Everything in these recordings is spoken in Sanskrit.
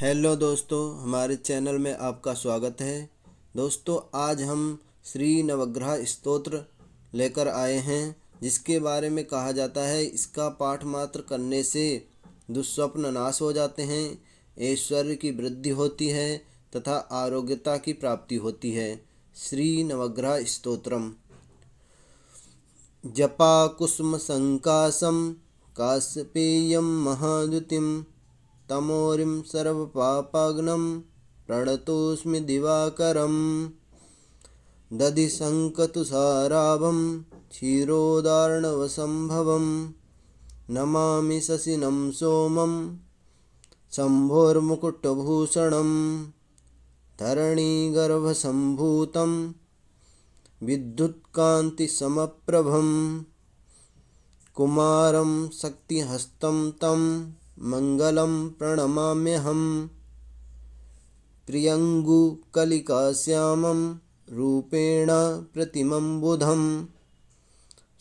हेलो दोस्तों हमारे चैनल में आपका स्वागत है दोस्तों आज हम श्री नवग्रह स्तोत्र लेकर आए हैं जिसके बारे में कहा जाता है इसका पाठ मात्र करने से दुस्वप्न नाश हो जाते हैं ऐश्वर्य की वृद्धि होती है तथा आरोग्यता की प्राप्ति होती है श्री नवग्रह स्तोत्रम जपा कुसुम संकाशम काश्यपेयम महाद्युतिम तमोरिं सर्वपापाग्नं प्रणतोऽस्मि दिवाकरं दधिशङ्कतुषाराभं क्षीरोदार्णवसम्भवं नमा शशिनं सोमं शम्भोर्मुकुटभूषणं धरणीगर्भसम्भूतं विद्युत्कान्तिसमप्रभं कुमारं शक्तिहस्तं तम मङ्गलं प्रणमाम्यहं प्रियङ्गुकलिकाश्यामं रूपेण प्रतिमं बुधं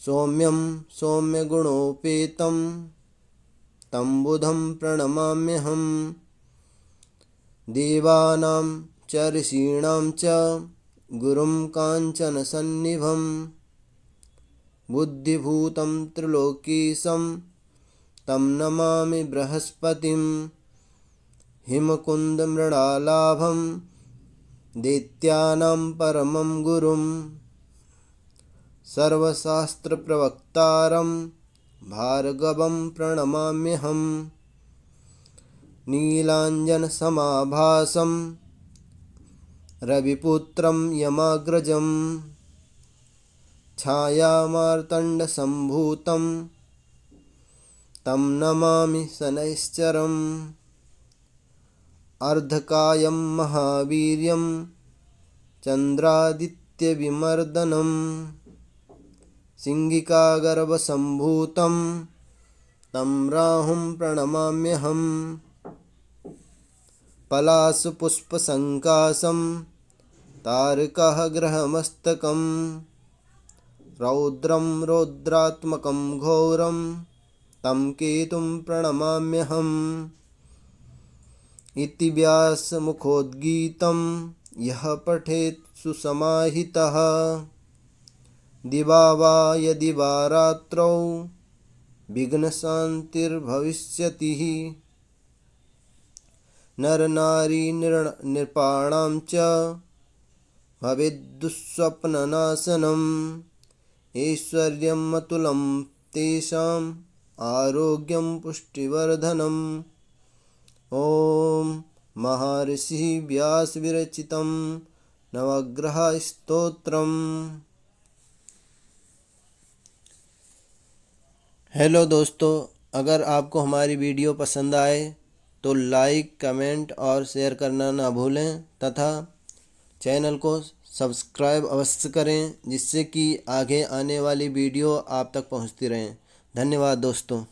सौम्यं सौम्यगुणोपेतं बुधं प्रणमाम्यहं देवानां ऋषीणां च गुरुं काञ्चनसन्निभं बुद्धिभूतं त्रिलोकीसं तं नमामि बृहस्पतिं हिमकुन्दमृणालाभं दैत्यानां परमं गुरुं सर्वशास्त्रप्रवक्तारं भार्गवं प्रणमाम्यहम् नीलाञ्जनसमाभासं रविपुत्रं यमाग्रजं छायामार्तण्डसम्भूतं तं नमामि शनैश्चरम् अर्धकायं महावीर्यं चन्द्रादित्यविमर्दनं सिङ्गिकागर्भसम्भूतं तं राहुं प्रणमाम्यहम् पलाशु पुष्पसङ्काशं तारकः ग्रहमस्तकं रौद्रं रोद्रात्मकं घोरम् तं केतुं प्रणमाम्यहम् इति व्यासमुखोद्गीतं यः पठेत् सुसमाहितः दिवा वा यदि वा रात्रौ विघ्नशान्तिर्भविष्यति नरनारीनृ नृपाणां च ऐश्वर्यम् अतुलं तेषाम् ओम महर्षि व्यास विरचित नवग्रह स्त्रोत्र हेलो दोस्तों अगर आपको हमारी वीडियो पसंद आए तो लाइक कमेंट और शेयर करना ना भूलें तथा चैनल को सब्सक्राइब अवश्य करें जिससे कि आगे आने वाली वीडियो आप तक पहुंचती रहें धन्यवाद दोस्तों